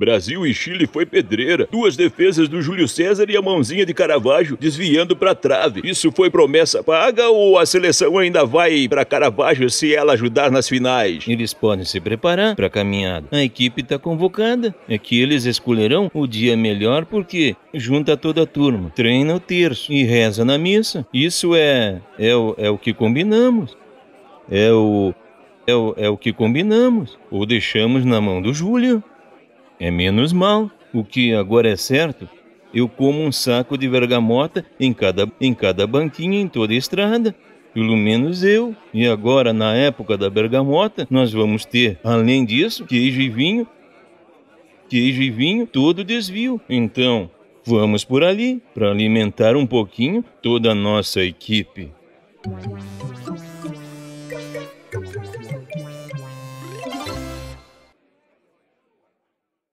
Brasil e Chile foi pedreira. Duas defesas do Júlio César e a mãozinha de Caravaggio desviando para trave. Isso foi promessa paga ou a seleção ainda vai para Caravaggio se ela ajudar nas finais? Eles podem se preparar para a caminhada. A equipe está convocada. É que eles escolherão o dia melhor porque junta toda a turma, treina o terço e reza na missa. Isso é é o, é o que combinamos. É o é o, é o que combinamos. Ou deixamos na mão do Júlio. É menos mal, o que agora é certo. Eu como um saco de vergamota em cada, em cada banquinha em toda a estrada. Pelo menos eu. E agora, na época da bergamota, nós vamos ter, além disso, queijo e vinho. Queijo e vinho, todo desvio. Então, vamos por ali para alimentar um pouquinho toda a nossa equipe.